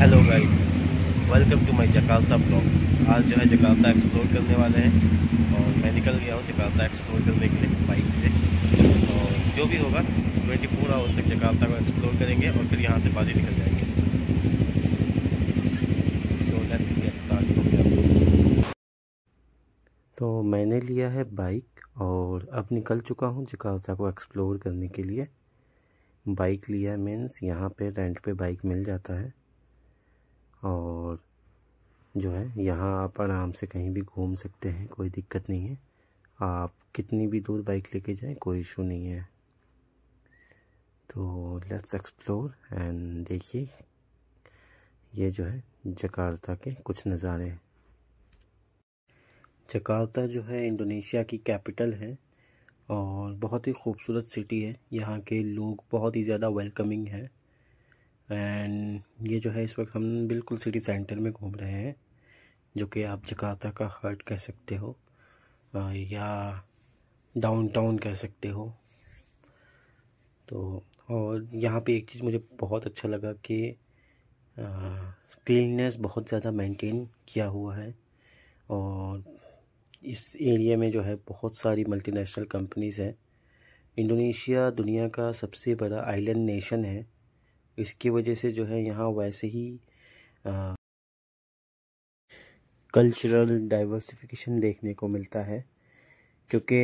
hello guys welcome to my Jakarta blog आज जो है जकालता एक्सप्लोर करने वाले हैं और मैं निकल गया हूँ जकार्ता एक्सप्लोर करने के लिए बाइक से और जो भी होगा 24 फोर आवर्स तक जकालता को एक्सप्लोर करेंगे और फिर यहाँ से बाजी निकल जाएंगे सो लेट्स गेट स्टार्ट तो मैंने लिया है बाइक और अब निकल चुका हूँ जकार्ता को एक्सप्लोर करने के लिए बाइक लिया है मीन्स यहाँ पे रेंट पे बाइक मिल जाता है और जो है यहाँ आप आराम से कहीं भी घूम सकते हैं कोई दिक्कत नहीं है आप कितनी भी दूर बाइक लेके जाएं कोई इशू नहीं है तो लेट्स एक्सप्लोर एंड देखिए ये जो है जकार्ता के कुछ नज़ारे जकार्ता जो है इंडोनेशिया की कैपिटल है और बहुत ही खूबसूरत सिटी है यहाँ के लोग बहुत ही ज़्यादा वेलकमिंग हैं एंड ये जो है इस वक्त हम बिल्कुल सिटी सेंटर में घूम रहे हैं जो कि आप जकाता का हर्ट कह सकते हो या डाउनटाउन कह सकते हो तो और यहाँ पे एक चीज़ मुझे बहुत अच्छा लगा कि क्लीननेस बहुत ज़्यादा मेंटेन किया हुआ है और इस एरिया में जो है बहुत सारी मल्टीनेशनल कंपनीज़ हैं इंडोनेशिया दुनिया का सबसे बड़ा आइलैंड नेशन है इसकी वजह से जो है यहाँ वैसे ही कल्चरल डाइवर्सिफिकेशन देखने को मिलता है क्योंकि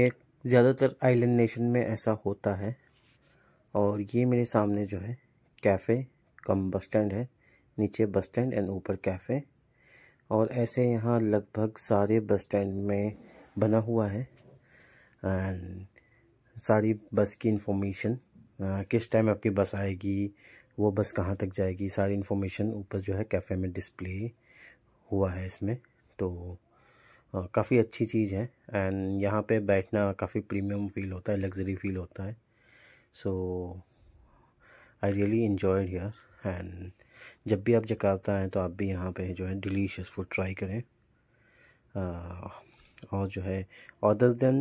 ज़्यादातर आइलैंड नेशन में ऐसा होता है और ये मेरे सामने जो है कैफ़े कम बस स्टैंड है नीचे बस स्टैंड एंड ऊपर कैफ़े और ऐसे यहाँ लगभग सारे बस स्टैंड में बना हुआ है एंड सारी बस की इंफॉर्मेशन किस टाइम आपकी बस आएगी वो बस कहाँ तक जाएगी सारी इन्फॉर्मेशन ऊपर जो है कैफ़े में डिस्प्ले हुआ है इसमें तो काफ़ी अच्छी चीज़ है एंड यहाँ पे बैठना काफ़ी प्रीमियम फील होता है लग्जरी फील होता है so I really enjoyed here and जब भी आप जकारता हैं तो आप भी यहाँ पे जो है डिलीशियस फूड ट्राई करें uh, और जो है other than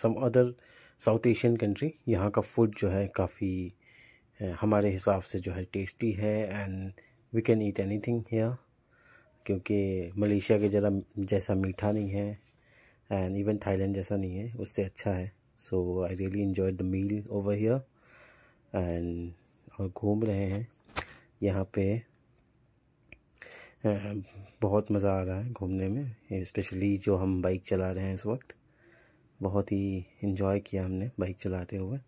some other South Asian country यहाँ का फूड जो है काफ़ी हमारे हिसाब से जो है टेस्टी है एंड वी कैन ईट एनी थिंग हेयर क्योंकि मलेशिया के ज़रा जैसा मीठा नहीं है एंड इवन थाईलैंड जैसा नहीं है उससे अच्छा है so I really enjoy the meal over here and और घूम रहे हैं यहाँ पे बहुत मज़ा आ रहा है घूमने में इस्पेशली जो हम बाइक चला रहे हैं इस वक्त बहुत ही इन्जॉय किया हमने बाइक चलाते हुए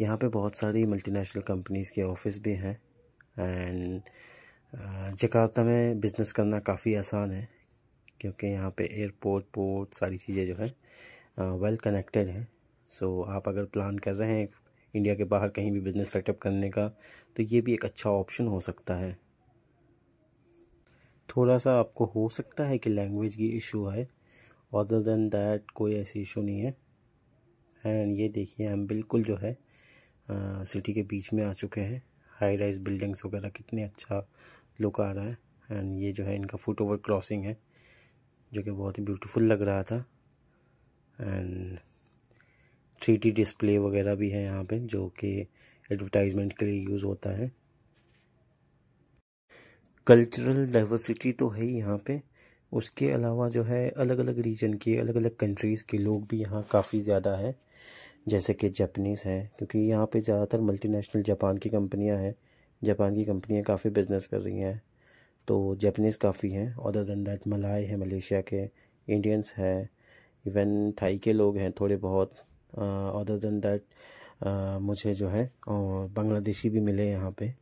यहाँ पे बहुत सारी मल्टीनेशनल कंपनीज़ के ऑफिस भी हैं एंड uh, जकार्ता में बिज़नेस करना काफ़ी आसान है क्योंकि यहाँ पे एयरपोर्ट पोर्ट सारी चीज़ें जो है वेल कनेक्टेड हैं सो uh, आप अगर प्लान कर रहे हैं इंडिया के बाहर कहीं भी बिज़नेस सेटअप करने का तो ये भी एक अच्छा ऑप्शन हो सकता है थोड़ा सा आपको हो सकता है कि लैंग्वेज की इशू है अदर देन दैट कोई ऐसी इशू नहीं है एंड ये देखिए हम बिल्कुल जो है सिटी के बीच में आ चुके हैं हाई राइज बिल्डिंग्स वगैरह कितने अच्छा लुक आ रहा है एंड ये जो है इनका फुट ओवर क्रॉसिंग है जो कि बहुत ही ब्यूटीफुल लग रहा था एंड थ्री टी डिस्प्ले वगैरह भी है यहाँ पे जो कि एडवर्टाइजमेंट के लिए यूज़ होता है कल्चरल डाइवर्सिटी तो है ही यहाँ पे उसके अलावा जो है अलग अलग रीजन के अलग अलग कंट्रीज़ के लोग भी यहाँ काफ़ी ज़्यादा है जैसे कि जपनीज़ है क्योंकि यहाँ पे ज़्यादातर मल्टीनेशनल जापान की कंपनियाँ हैं जापान की कंपनियाँ काफ़ी बिज़नेस कर रही हैं तो जैपनीज़ काफ़ी हैं अदर दैन दैट मलाय है मलेशिया के इंडियंस हैं इवन थाई के लोग हैं थोड़े बहुत अदर दैन दैट मुझे जो है और बांग्लादेशी भी मिले यहाँ पे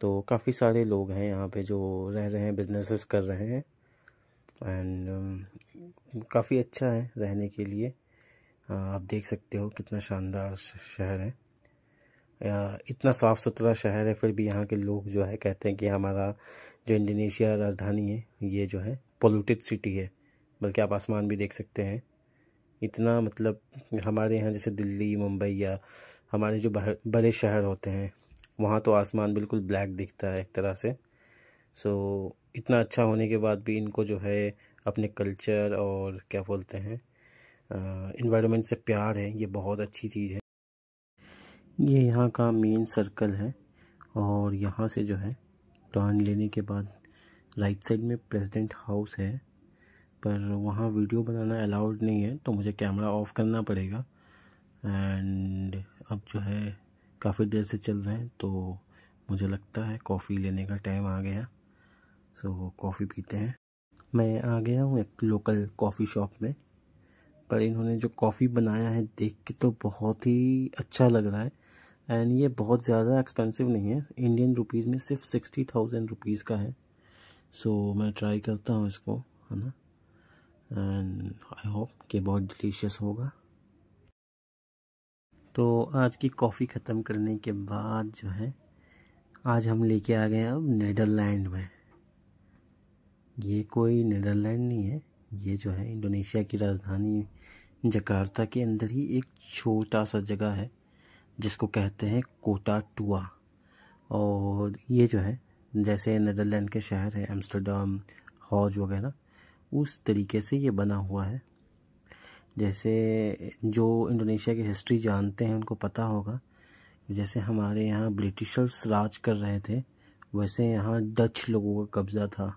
तो काफ़ी सारे लोग हैं यहाँ पे जो रह रहे हैं बिजनेसेस कर रहे हैं एंड um, काफ़ी अच्छा है रहने के लिए आप देख सकते हो कितना शानदार शहर है इतना साफ़ सुथरा शहर है फिर भी यहाँ के लोग जो है कहते हैं कि हमारा जो इंडोनेशिया राजधानी है ये जो है पोल्यूटेड सिटी है बल्कि आप आसमान भी देख सकते हैं इतना मतलब हमारे यहाँ जैसे दिल्ली मुंबई या हमारे जो बड़े शहर होते हैं वहाँ तो आसमान बिल्कुल ब्लैक दिखता है एक तरह से सो इतना अच्छा होने के बाद भी इनको जो है अपने कल्चर और क्या बोलते हैं इन्वायरमेंट से प्यार है ये बहुत अच्छी चीज़ है ये यहाँ का मेन सर्कल है और यहाँ से जो है टर्न लेने के बाद राइट साइड में प्रेसिडेंट हाउस है पर वहाँ वीडियो बनाना अलाउड नहीं है तो मुझे कैमरा ऑफ करना पड़ेगा एंड अब जो है काफ़ी देर से चल रहे हैं तो मुझे लगता है कॉफ़ी लेने का टाइम आ गया सो कॉफ़ी पीते हैं मैं आ गया हूँ एक लोकल कॉफ़ी शॉप में पर इन्होंने जो कॉफ़ी बनाया है देख के तो बहुत ही अच्छा लग रहा है एंड ये बहुत ज़्यादा एक्सपेंसिव नहीं है इंडियन रुपीज़ में सिर्फ सिक्सटी थाउजेंड रुपीज़ का है सो so, मैं ट्राई करता हूँ इसको है ना एंड आई होप कि बहुत डिलीशियस होगा तो आज की कॉफ़ी ख़त्म करने के बाद जो है आज हम लेके आ गए अब नीदरलैंड में ये कोई नीदरलैंड नहीं है ये जो है इंडोनेशिया की राजधानी जकार्ता के अंदर ही एक छोटा सा जगह है जिसको कहते हैं कोटा टुआ और ये जो है जैसे नदरलैंड के शहर है एम्स्टरडम हॉज वगैरह उस तरीके से ये बना हुआ है जैसे जो इंडोनेशिया की हिस्ट्री जानते हैं उनको पता होगा जैसे हमारे यहाँ ब्रिटिशर्स राज कर रहे थे वैसे यहाँ डच लोगों का कब्ज़ा था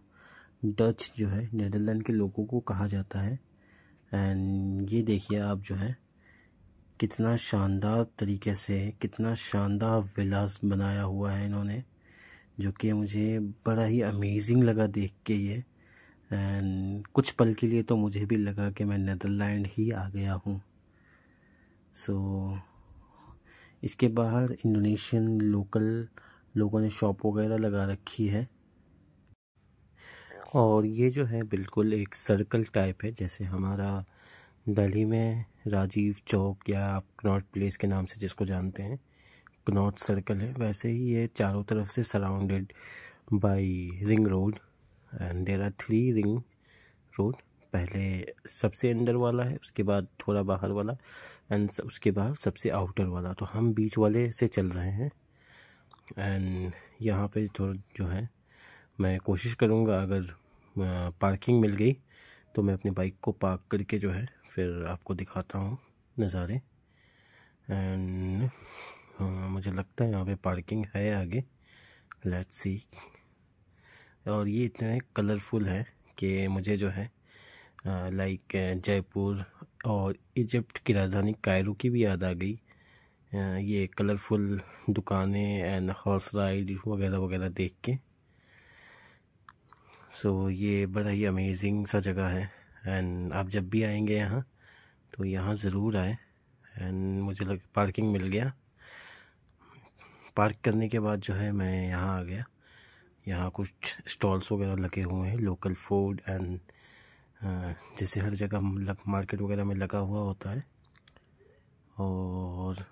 डच जो है नदरलैंड के लोगों को कहा जाता है एंड ये देखिए आप जो है कितना शानदार तरीके से कितना शानदार विलास बनाया हुआ है इन्होंने जो कि मुझे बड़ा ही अमेजिंग लगा देख के ये एंड कुछ पल के लिए तो मुझे भी लगा कि मैं नदरलैंड ही आ गया हूँ सो so, इसके बाहर इंडोनेशियन लोकल लोगों ने शॉप वगैरह लगा रखी है और ये जो है बिल्कुल एक सर्कल टाइप है जैसे हमारा दिल्ली में राजीव चौक या आप कनॉट प्लेस के नाम से जिसको जानते हैं कनॉट सर्कल है वैसे ही ये चारों तरफ से surrounded by ring road and there are three ring road पहले सबसे अंदर वाला है उसके बाद थोड़ा बाहर वाला एंड उसके बाद सबसे आउटर वाला तो हम बीच वाले से चल रहे हैं एंड यहाँ पे थोड़ा जो है मैं कोशिश करूँगा अगर पार्किंग मिल गई तो मैं अपनी बाइक को पार्क करके जो है फिर आपको दिखाता हूँ नज़ारे एंड मुझे लगता है यहाँ पे पार्किंग है आगे लेट्स सी और ये इतने कलरफुल है कि मुझे जो है लाइक जयपुर और इजिप्ट की राजधानी कायरो की भी याद आ गई ये कलरफुल दुकानें एंड हॉर्स राइड वगैरह वगैरह देख के सो so, ये बड़ा ही अमेजिंग सा जगह है एंड आप जब भी आएंगे यहाँ तो यहाँ ज़रूर आए एंड मुझे लग पार्किंग मिल गया पार्क करने के बाद जो है मैं यहाँ आ गया यहाँ कुछ स्टॉल्स वगैरह लगे हुए हैं लोकल फूड एंड जैसे हर जगह मार्केट वगैरह में लगा हुआ होता है और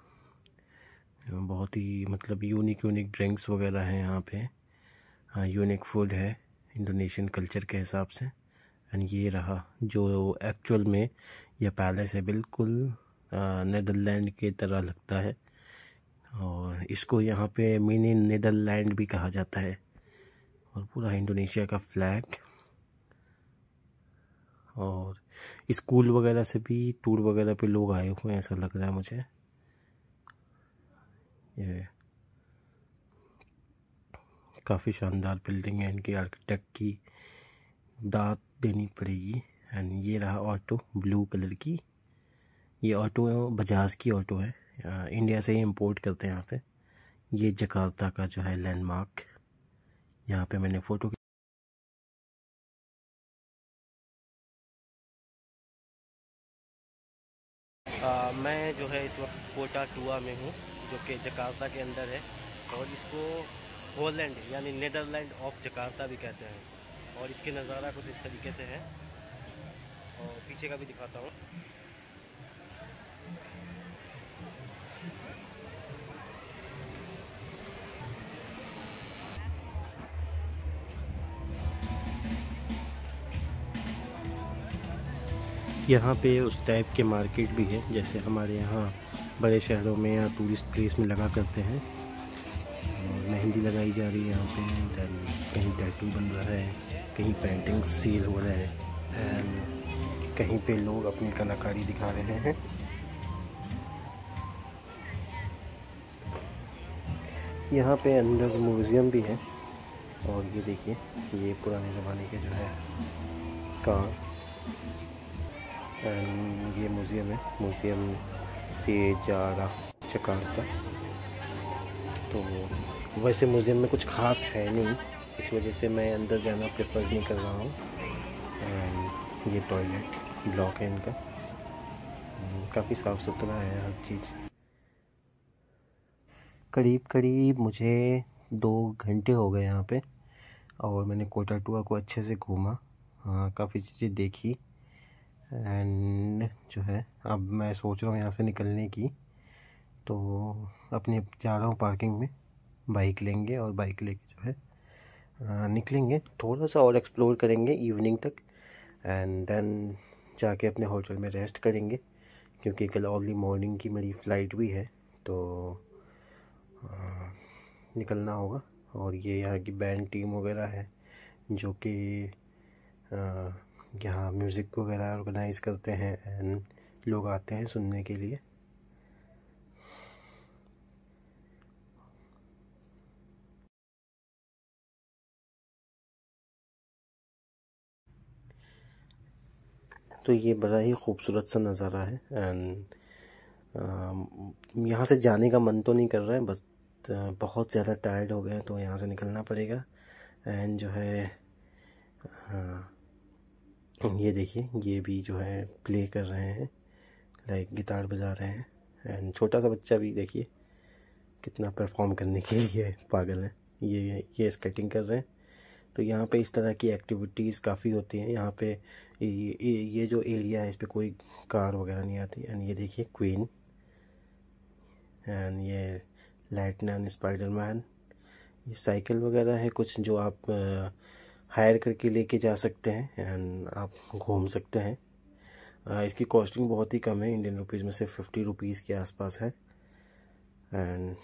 बहुत ही मतलब यूनिक यूनिक ड्रिंक्स वगैरह हैं यहाँ पे यूनिक हाँ, फूड है इंडोनेशियन कल्चर के हिसाब से एंड ये रहा जो एक्चुअल में यह पैलेस है बिल्कुल नदरलैंड के तरह लगता है और इसको यहाँ पे मिनी नदरलैंड भी कहा जाता है और पूरा इंडोनेशिया का फ्लैग और स्कूल वगैरह से भी टूर वगैरह पे लोग आए हुए हैं ऐसा लग रहा है मुझे ये काफ़ी शानदार बिल्डिंग है इनकी आर्किटेक्ट की दात देनी पड़ेगी एंड ये रहा ऑटो ब्लू कलर की ये ऑटो है बजाज की ऑटो है इंडिया से ही इम्पोर्ट करते हैं यहाँ पे ये जकार्ता का जो है लैंडमार्क यहाँ पे मैंने फ़ोटो आ, मैं जो है इस वक्त कोटा टुआ में हूँ जो कि जकार्ता के अंदर है और इसको होलैंड यानी नीदरलैंड ऑफ जकार्ता भी कहते हैं और इसके नज़ारा कुछ इस तरीके से है और पीछे का भी दिखाता हूँ यहाँ पे उस टाइप के मार्केट भी है जैसे हमारे यहाँ बड़े शहरों में या टूरिस्ट प्लेस में लगा करते हैं मेहंदी लगाई जा रही है यहाँ पे देन कहीं टैटू बन रहा है कहीं पेंटिंग सील हो रहा है एंड कहीं पे लोग अपनी कलाकारी दिखा रहे हैं यहाँ पे अंदर म्यूज़ियम भी है और ये देखिए ये पुराने ज़माने के जो है कार एंड ये म्यूज़ियम है म्यूज़ियम से जा रहा चकार तो वैसे म्यूज़ियम में कुछ ख़ास है नहीं इस वजह से मैं अंदर जाना प्रेफर नहीं कर रहा हूँ ये टॉयलेट ब्लॉक है इनका hmm, काफ़ी साफ़ सुथरा है हर चीज़ करीब करीब मुझे दो घंटे हो गए यहाँ पे और मैंने कोटा टुआ को अच्छे से घूमा हाँ काफ़ी चीज़ें देखी एंड जो है अब मैं सोच रहा हूँ यहाँ से निकलने की तो अपने जा रहा हूँ पार्किंग में बाइक लेंगे और बाइक लेके जो है निकलेंगे थोड़ा सा और एक्सप्लोर करेंगे इवनिंग तक एंड देन जाके अपने होटल में रेस्ट करेंगे क्योंकि कल अर्ली मॉर्निंग की मेरी फ़्लाइट भी है तो आ, निकलना होगा और ये यहाँ की बैंड टीम वगैरह है जो कि यहाँ म्यूज़िक वगैरह ऑर्गेनाइज़ करते हैं एंड लोग आते हैं सुनने के लिए तो ये बड़ा ही खूबसूरत सा नज़ारा है एंड यहाँ से जाने का मन तो नहीं कर रहा है बस बहुत ज़्यादा टायर्ड हो गए हैं तो यहाँ से निकलना पड़ेगा एंड जो है हाँ ये देखिए ये भी जो है प्ले कर रहे हैं लाइक गिटार बजा रहे हैं एंड छोटा सा बच्चा भी देखिए कितना परफॉर्म करने के लिए पागल है ये ये स्केटिंग कर रहे हैं तो यहाँ पे इस तरह की एक्टिविटीज़ काफ़ी होती हैं यहाँ पे ये ये जो एरिया है इस पर कोई कार वगैरह नहीं आती एंड ये देखिए क्वीन एंड ये स्पाइडर स्पाइडरमैन ये साइकिल वगैरह है कुछ जो आप हायर करके लेके जा सकते हैं एंड आप घूम सकते हैं आ, इसकी कॉस्टिंग बहुत ही कम है इंडियन रुपीज़ में से फिफ्टी रुपीज़ के आसपास है एंड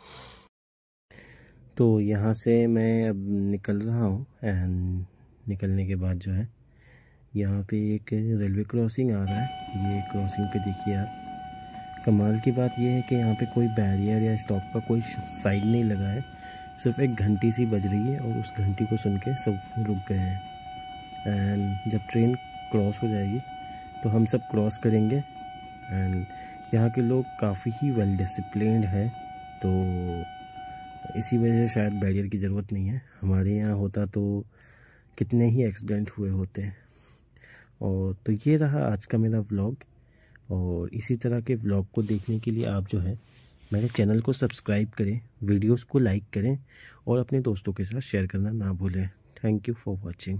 तो यहाँ से मैं अब निकल रहा हूँ एंड निकलने के बाद जो है यहाँ पे एक रेलवे क्रॉसिंग आ रहा है ये क्रॉसिंग पे देखिए आप कमाल की बात यह है कि यहाँ पे कोई बैरियर या स्टॉप का कोई साइड नहीं लगा है सिर्फ एक घंटी सी बज रही है और उस घंटी को सुन के सब रुक गए हैं एंड जब ट्रेन क्रॉस हो जाएगी तो हम सब क्रॉस करेंगे एंड यहाँ के लोग काफ़ी ही वेल डिसप्लेंड है तो इसी वजह से शायद बैरियर की ज़रूरत नहीं है हमारे यहाँ होता तो कितने ही एक्सीडेंट हुए होते हैं और तो ये रहा आज का मेरा व्लॉग और इसी तरह के व्लॉग को देखने के लिए आप जो है मेरे चैनल को सब्सक्राइब करें वीडियोस को लाइक करें और अपने दोस्तों के साथ शेयर करना ना भूलें थैंक यू फॉर वॉचिंग